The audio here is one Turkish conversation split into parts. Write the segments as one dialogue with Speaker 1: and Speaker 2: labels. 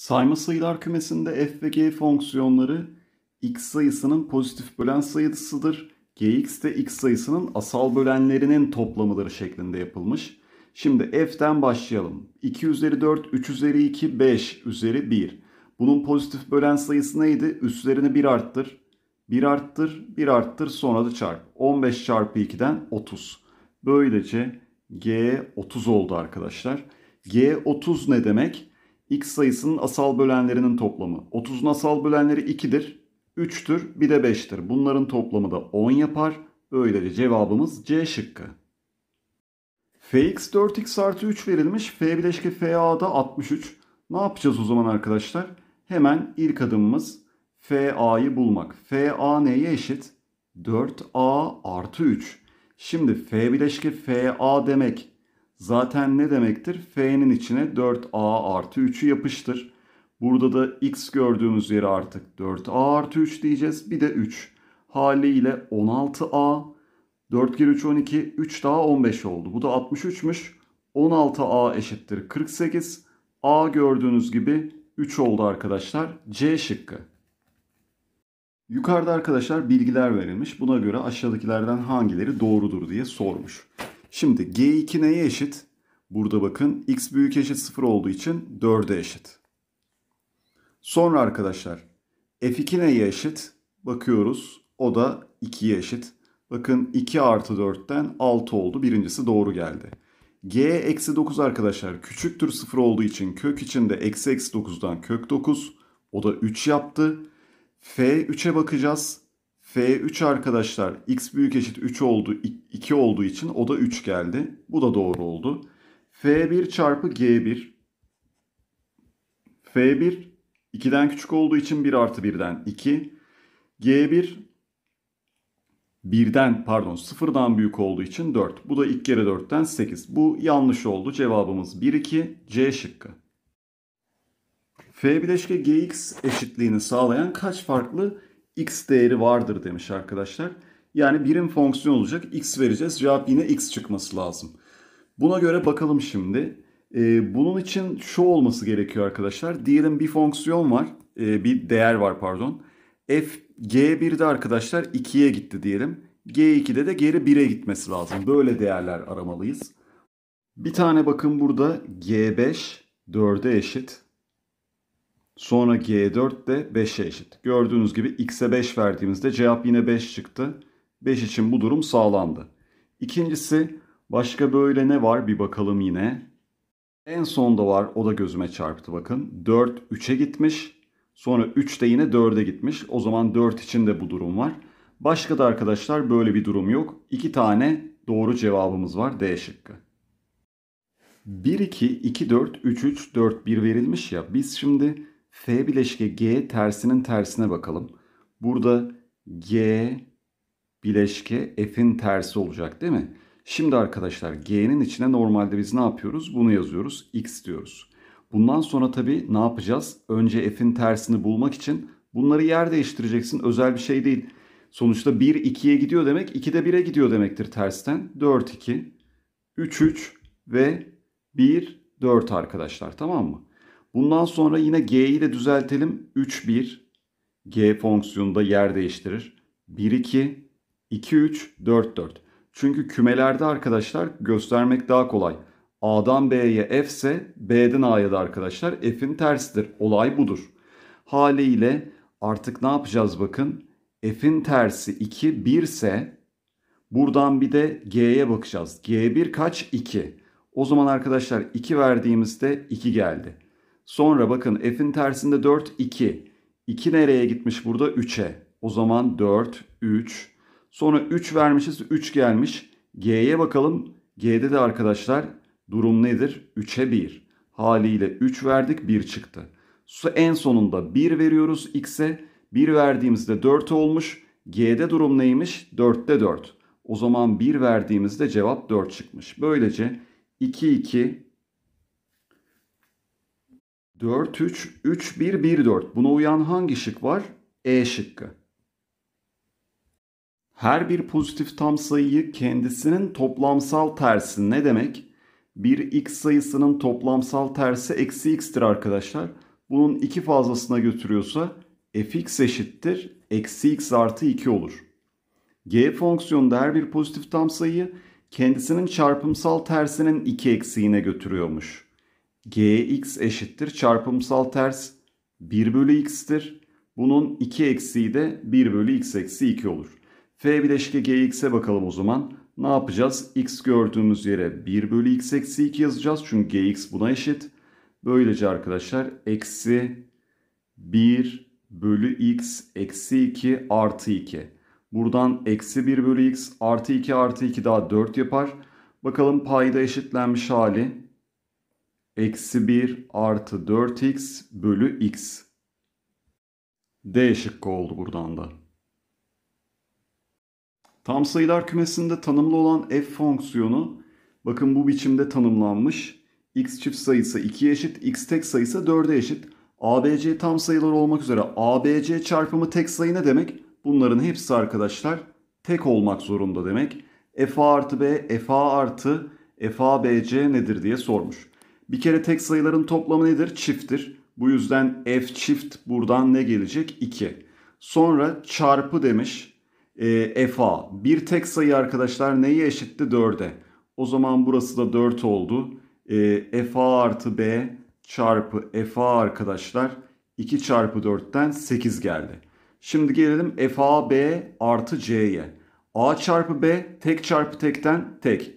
Speaker 1: Sayma sayılar kümesinde f ve g fonksiyonları x sayısının pozitif bölen sayısıdır. gx de x sayısının asal bölenlerinin toplamıdır şeklinde yapılmış. Şimdi f'den başlayalım. 2 üzeri 4, 3 üzeri 2, 5 üzeri 1. Bunun pozitif bölen sayısı neydi? Üstlerini 1 arttır. 1 arttır, 1 arttır sonra da çarp. 15 çarpı 2'den 30. Böylece g 30 oldu arkadaşlar. g 30 ne demek? x sayısının asal bölenlerinin toplamı. 30'un asal bölenleri 2'dir, 3'tür, bir de 5'tir. Bunların toplamı da 10 yapar. Öylece cevabımız C şıkkı. Fx 4x artı 3 verilmiş. F bileşke da 63. Ne yapacağız o zaman arkadaşlar? Hemen ilk adımımız Fa'yı bulmak. Fa neye eşit? 4a artı 3. Şimdi F bileşke Fa demek Zaten ne demektir? F'nin içine 4A artı 3'ü yapıştır. Burada da x gördüğümüz yeri artık 4A artı 3 diyeceğiz. Bir de 3. Haliyle 16A 4 kere 3 12 3 daha 15 oldu. Bu da 63'müş. 16A eşittir 48. A gördüğünüz gibi 3 oldu arkadaşlar. C şıkkı. Yukarıda arkadaşlar bilgiler verilmiş. Buna göre aşağıdakilerden hangileri doğrudur diye sormuş. Şimdi G2 neye eşit? Burada bakın x büyük eşit 0 olduğu için 4'e eşit. Sonra arkadaşlar f2 neye eşit? Bakıyoruz o da 2'ye eşit. Bakın 2 artı 4'ten 6 oldu. Birincisi doğru geldi. G eksi 9 arkadaşlar küçüktür 0 olduğu için kök içinde eksi eksi 9'dan kök 9. O da 3 yaptı. F 3'e bakacağız. F3 arkadaşlar x büyük eşit 3 oldu 2 olduğu için o da 3 geldi. Bu da doğru oldu. F1 çarpı G1. F1 2'den küçük olduğu için 1 artı 1'den 2. G1 1'den pardon 0'dan büyük olduğu için 4. Bu da ilk kere 4'ten 8. Bu yanlış oldu. Cevabımız 1 2 C şıkkı. F bileşke Gx eşitliğini sağlayan kaç farklı x değeri vardır demiş arkadaşlar. Yani birim fonksiyon olacak. X vereceğiz. Cevap yine x çıkması lazım. Buna göre bakalım şimdi. Ee, bunun için şu olması gerekiyor arkadaşlar. Diyelim bir fonksiyon var. E, bir değer var pardon. F G1'de arkadaşlar 2'ye gitti diyelim. G2'de de geri 1'e gitmesi lazım. Böyle değerler aramalıyız. Bir tane bakın burada G5 4'e eşit. Sonra G4 e de 5'e eşit. Gördüğünüz gibi x'e 5 verdiğimizde cevap yine 5 çıktı. 5 için bu durum sağlandı. İkincisi başka böyle ne var bir bakalım yine. En sonda var o da gözüme çarptı bakın. 4 3'e gitmiş. Sonra 3 de yine 4'e gitmiş. O zaman 4 için de bu durum var. Başka da arkadaşlar böyle bir durum yok. 2 tane doğru cevabımız var D şıkkı. 1 2 2 4 3 3 4 1 verilmiş ya. Biz şimdi F bileşke G tersinin tersine bakalım. Burada G bileşke F'in tersi olacak değil mi? Şimdi arkadaşlar G'nin içine normalde biz ne yapıyoruz? Bunu yazıyoruz. X diyoruz. Bundan sonra tabii ne yapacağız? Önce F'in tersini bulmak için bunları yer değiştireceksin. Özel bir şey değil. Sonuçta 1 2'ye gidiyor demek 2 de 1'e gidiyor demektir tersten. 4 2, 3 3 ve 1 4 arkadaşlar tamam mı? Bundan sonra yine G'yi de düzeltelim. 3, 1. G fonksiyonunda yer değiştirir. 1, 2, 2, 3, 4, 4. Çünkü kümelerde arkadaşlar göstermek daha kolay. A'dan B'ye F ise B'den A'ya da arkadaşlar F'in tersidir. Olay budur. Haliyle artık ne yapacağız bakın. F'in tersi 2, 1 ise buradan bir de G'ye bakacağız. G1 kaç? 2. O zaman arkadaşlar 2 verdiğimizde 2 geldi. Sonra bakın f'in tersinde 4, 2. 2 nereye gitmiş burada? 3'e. O zaman 4, 3. Sonra 3 vermişiz, 3 gelmiş. G'ye bakalım. G'de de arkadaşlar durum nedir? 3'e 1. Haliyle 3 verdik, 1 çıktı. En sonunda 1 veriyoruz x'e. 1 verdiğimizde 4 olmuş. G'de durum neymiş? 4'te 4. O zaman 1 verdiğimizde cevap 4 çıkmış. Böylece 2, 2, 4, 3, 3, 1, 1, 4. Buna uyan hangi şık var? E şıkkı. Her bir pozitif tam sayıyı kendisinin toplamsal tersi ne demek? Bir x sayısının toplamsal tersi eksi x'tir arkadaşlar. Bunun iki fazlasına götürüyorsa fx eşittir eksi x artı 2 olur. G fonksiyonunda her bir pozitif tam sayıyı kendisinin çarpımsal tersinin 2 eksiğine götürüyormuş gx eşittir çarpımsal ters 1 bölü x'tir. Bunun 2 eksiği de 1 bölü x eksi 2 olur. f bileşke gx'e bakalım o zaman. Ne yapacağız? x gördüğümüz yere 1 bölü x eksi 2 yazacağız. Çünkü gx buna eşit. Böylece arkadaşlar eksi 1 bölü x eksi 2 artı 2. Buradan eksi 1 bölü x artı 2 artı 2 daha 4 yapar. Bakalım payda eşitlenmiş hali eksi 1 artı 4x bölü x. D şıkkı oldu buradan da. Tam sayılar kümesinde tanımlı olan f fonksiyonu bakın bu biçimde tanımlanmış. x çift sayısı 2'ye eşit, x tek sayısı 4'e eşit. ABC tam sayılar olmak üzere ABC çarpımı tek sayı ne demek? Bunların hepsi arkadaşlar tek olmak zorunda demek. f artı b, f a artı f a b c nedir diye sormuş. Bir kere tek sayıların toplamı nedir? Çifttir. Bu yüzden f çift buradan ne gelecek? 2. Sonra çarpı demiş e, fa. Bir tek sayı arkadaşlar neye eşitti? 4'e. O zaman burası da 4 oldu. E, fa artı b çarpı fa arkadaşlar 2 çarpı 4'ten 8 geldi. Şimdi gelelim fa b artı c'ye. a çarpı b tek çarpı tekten tek.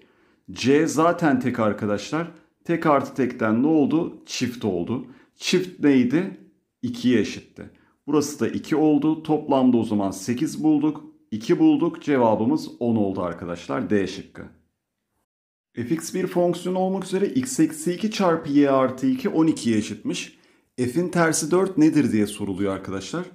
Speaker 1: c zaten tek arkadaşlar. Tek artı tekten ne oldu? Çift oldu. Çift neydi? 2'ye eşitti. Burası da 2 oldu. Toplamda o zaman 8 bulduk. 2 bulduk. Cevabımız 10 oldu arkadaşlar. D şıkkı. fx bir fonksiyon olmak üzere x eksi 2 çarpı y artı 2 12'ye eşitmiş. f'in tersi 4 nedir diye soruluyor arkadaşlar.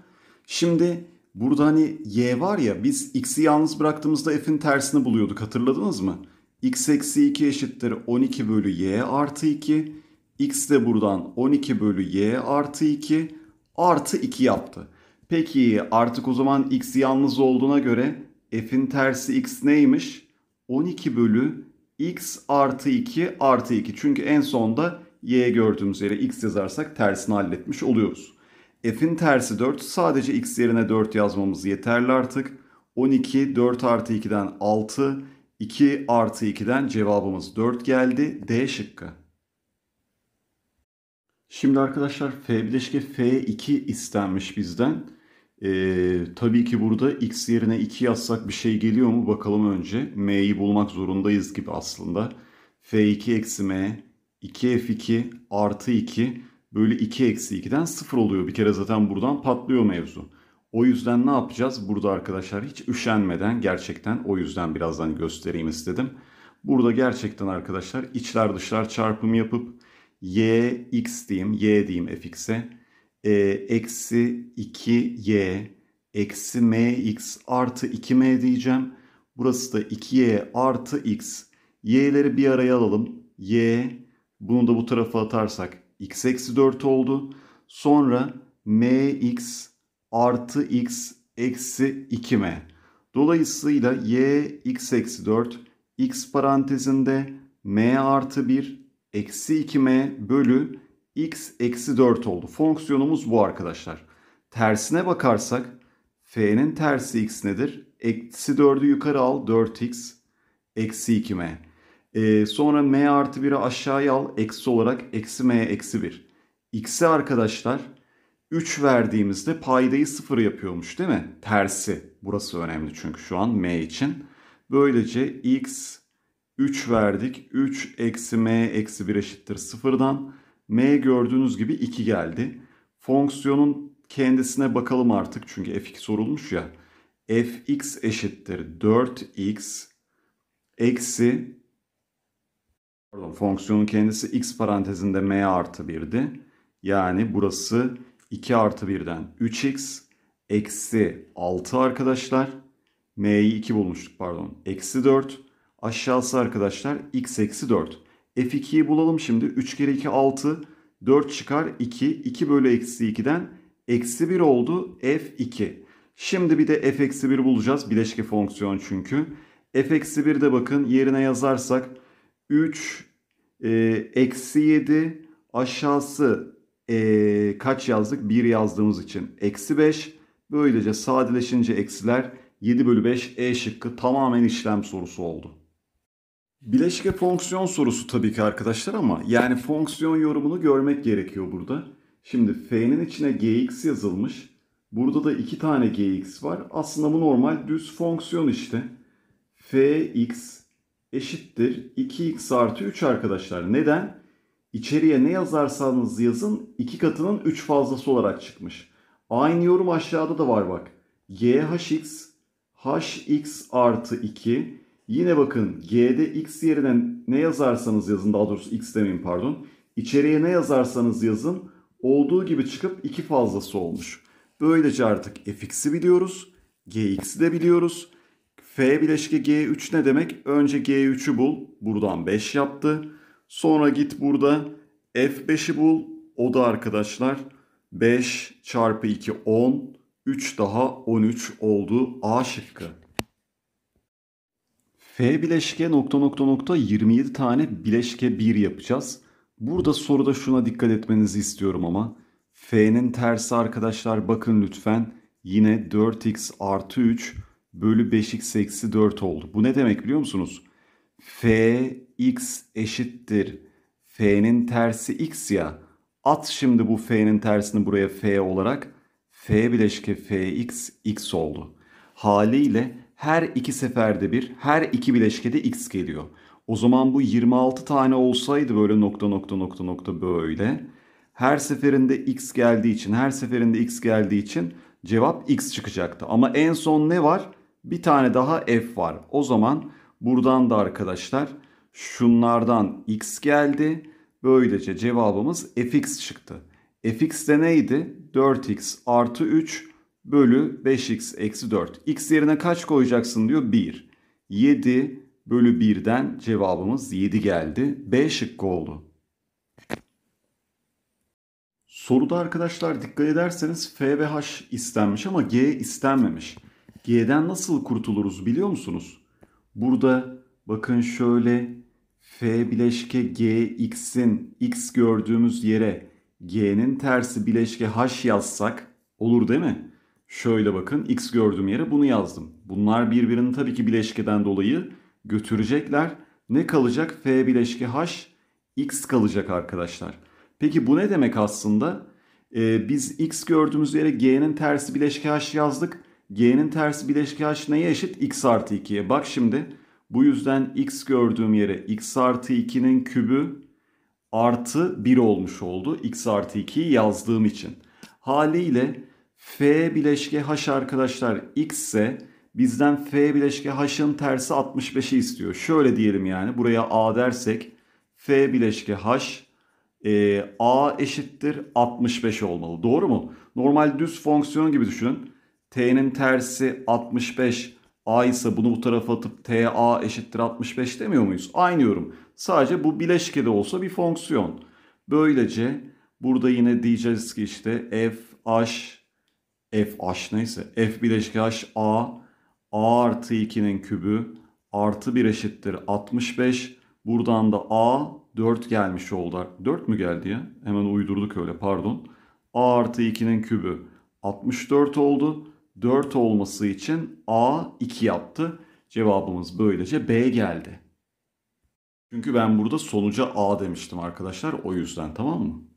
Speaker 1: Şimdi burada hani y var ya biz x'i yalnız bıraktığımızda f'in tersini buluyorduk hatırladınız mı? x eksi 2 eşittir 12 bölü y artı 2. x de buradan 12 bölü y artı 2 artı 2 yaptı. Peki artık o zaman x yalnız olduğuna göre f'in tersi x neymiş? 12 bölü x artı 2 artı 2. Çünkü en sonda y gördüğümüz yere x yazarsak tersini halletmiş oluyoruz. f'in tersi 4 sadece x yerine 4 yazmamız yeterli artık. 12 4 artı 2'den 6 2 artı 2'den cevabımız 4 geldi. D şıkkı. Şimdi arkadaşlar F bileşke F2 istenmiş bizden. Ee, tabii ki burada x yerine 2 yazsak bir şey geliyor mu bakalım önce. M'yi bulmak zorundayız gibi aslında. F2 eksi M, 2F2 artı 2 böyle 2 eksi 2'den 0 oluyor. Bir kere zaten buradan patlıyor mevzu. O yüzden ne yapacağız? Burada arkadaşlar hiç üşenmeden gerçekten o yüzden birazdan göstereyim istedim. Burada gerçekten arkadaşlar içler dışlar çarpımı yapıp y x diyeyim y diyeyim fx'e e, eksi 2y eksi mx artı 2m diyeceğim. Burası da 2y artı x. y'leri bir araya alalım. y bunu da bu tarafa atarsak x eksi 4 oldu. Sonra mx artı x eksi 2m. Dolayısıyla y x eksi 4 x parantezinde m artı 1 eksi 2m bölü x eksi 4 oldu. Fonksiyonumuz bu arkadaşlar. Tersine bakarsak f'nin tersi x nedir? Eksi 4'ü yukarı al 4x eksi 2m. Ee, sonra m artı 1'i aşağıya al eksi olarak eksi m eksi 1. x'i arkadaşlar 3 verdiğimizde paydayı 0 yapıyormuş değil mi? Tersi. Burası önemli çünkü şu an m için. Böylece x 3 verdik. 3 eksi m eksi 1 eşittir 0'dan. m gördüğünüz gibi 2 geldi. Fonksiyonun kendisine bakalım artık çünkü fx sorulmuş ya. fx eşittir 4x eksi pardon fonksiyonun kendisi x parantezinde m artı 1'di. Yani burası 2 artı 1'den 3x eksi 6 arkadaşlar. M'yi 2 bulmuştuk pardon. Eksi 4. Aşağısı arkadaşlar x eksi 4. F2'yi bulalım şimdi. 3 kere 2 6. 4 çıkar 2. 2 bölü eksi 2'den eksi 1 oldu. F2. Şimdi bir de f eksi 1 bulacağız. Bileşke fonksiyon çünkü. F eksi 1 de bakın yerine yazarsak 3 e, eksi 7 aşağısı e, kaç yazdık? 1 yazdığımız için eksi 5. Böylece sadeleşince eksiler 7 bölü 5 E şıkkı tamamen işlem sorusu oldu. Bileşke fonksiyon sorusu tabii ki arkadaşlar ama yani fonksiyon yorumunu görmek gerekiyor burada. Şimdi f'nin içine gx yazılmış. Burada da iki tane gx var. Aslında bu normal düz fonksiyon işte. fx eşittir 2x artı 3 arkadaşlar. Neden? İçeriye ne yazarsanız yazın iki katının 3 fazlası olarak çıkmış. Aynı yorum aşağıda da var bak. GHX HX artı 2 yine bakın G'de X yerine ne yazarsanız yazın daha doğrusu X demeyin pardon. İçeriye ne yazarsanız yazın olduğu gibi çıkıp 2 fazlası olmuş. Böylece artık fx'i biliyoruz. Gx'i de biliyoruz. F bileşke G3 ne demek? Önce G3'ü bul. Buradan 5 yaptı. Sonra git burada F5'i bul. O da arkadaşlar 5 çarpı 2 10. 3 daha 13 oldu A şıkkı. F bileşke nokta nokta nokta 27 tane bileşke 1 yapacağız. Burada soruda şuna dikkat etmenizi istiyorum ama. F'nin tersi arkadaşlar bakın lütfen yine 4x artı 3 bölü 5x eksi 4 oldu. Bu ne demek biliyor musunuz? F x eşittir f'nin tersi x ya. At şimdi bu f'nin tersini buraya f olarak. f bileşke fx x oldu. Haliyle her iki seferde bir, her iki bileşkede x geliyor. O zaman bu 26 tane olsaydı böyle nokta nokta nokta nokta böyle. Her seferinde x geldiği için, her seferinde x geldiği için cevap x çıkacaktı. Ama en son ne var? Bir tane daha f var. O zaman buradan da arkadaşlar şunlardan x geldi. Böylece cevabımız fx çıktı. fx de neydi? 4x artı 3 bölü 5x eksi 4. x yerine kaç koyacaksın diyor? 1. 7 bölü 1'den cevabımız 7 geldi. B şıkkı oldu. Soruda arkadaşlar dikkat ederseniz F ve H istenmiş ama G istenmemiş. G'den nasıl kurtuluruz biliyor musunuz? Burada bakın şöyle F bileşke Gx'in x gördüğümüz yere G'nin tersi bileşke H yazsak olur değil mi? Şöyle bakın x gördüğüm yere bunu yazdım. Bunlar birbirini tabii ki bileşkeden dolayı götürecekler. Ne kalacak? F bileşke H x kalacak arkadaşlar. Peki bu ne demek aslında? Ee, biz x gördüğümüz yere G'nin tersi bileşke H yazdık. G'nin tersi bileşke H neye eşit? x artı 2'ye. Bak şimdi... Bu yüzden x gördüğüm yere x artı 2'nin kübü artı 1 olmuş oldu. x artı 2'yi yazdığım için. Haliyle f bileşke h arkadaşlar x ise bizden f bileşke h'ın tersi 65'i istiyor. Şöyle diyelim yani buraya a dersek f bileşke h e, a eşittir 65 olmalı. Doğru mu? Normal düz fonksiyon gibi düşünün. t'nin tersi 65 A ise bunu bu tarafa atıp TA eşittir 65 demiyor muyuz? Aynı yorum. Sadece bu bileşkede olsa bir fonksiyon. Böylece burada yine diyeceğiz ki işte f h f h neyse f bileşke h a a artı 2'nin kübü artı 1 eşittir 65. Buradan da a 4 gelmiş oldu. 4 mü geldi ya? Hemen uydurduk öyle pardon. a artı 2'nin kübü 64 oldu. 4 olması için A 2 yaptı. Cevabımız böylece B geldi. Çünkü ben burada sonuca A demiştim arkadaşlar. O yüzden tamam mı?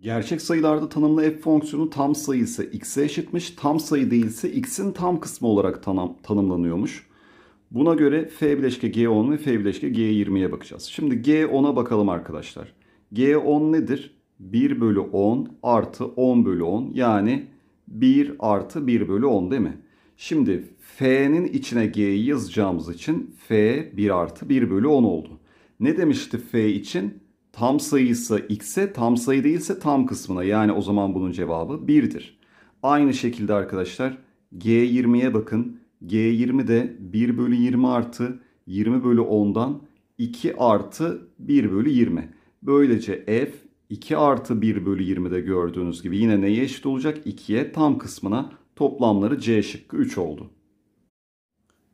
Speaker 1: Gerçek sayılarda tanımlı f fonksiyonu tam sayı ise x'e eşitmiş. Tam sayı değilse x'in tam kısmı olarak tanım, tanımlanıyormuş. Buna göre f bileşke g10 ve f bileşke g20'ye bakacağız. Şimdi g10'a bakalım arkadaşlar. g10 nedir? 1 bölü 10 artı 10 bölü 10 yani 1 artı 1 bölü 10 değil mi? Şimdi f'nin içine g'yi yazacağımız için f 1 artı 1 bölü 10 oldu. Ne demişti f için? tam sayısı x'e tam sayı değilse tam kısmına yani o zaman bunun cevabı 1'dir. Aynı şekilde arkadaşlar G20'ye bakın. G20 de 1 bölü 20 artı 20 bölü 10'dan 2 artı 1 bölü 20. Böylece f 2 artı 1 bölü 20'de gördüğünüz gibi yine neye eşit olacak? 2'ye tam kısmına toplamları C şıkkı 3 oldu.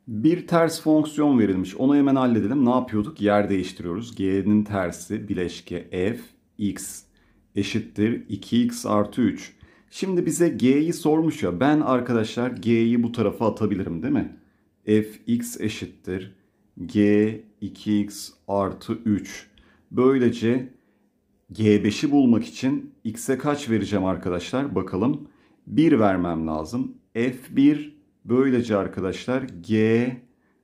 Speaker 1: Bir ters fonksiyon verilmiş. Onu hemen halledelim. Ne yapıyorduk? Yer değiştiriyoruz. G'nin tersi bileşke f x eşittir 2x artı 3. Şimdi bize g'yi sormuş ya. Ben arkadaşlar g'yi bu tarafa atabilirim değil mi? f x eşittir g 2x artı 3. Böylece g5'i bulmak için x'e kaç vereceğim arkadaşlar? Bakalım. 1 vermem lazım. f1 Böylece arkadaşlar G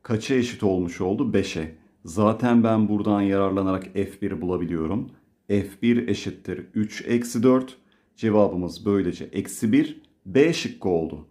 Speaker 1: kaça eşit olmuş oldu? 5'e. Zaten ben buradan yararlanarak F1 bulabiliyorum. F1 eşittir 3 eksi 4. Cevabımız böylece eksi 1. B şıkkı oldu.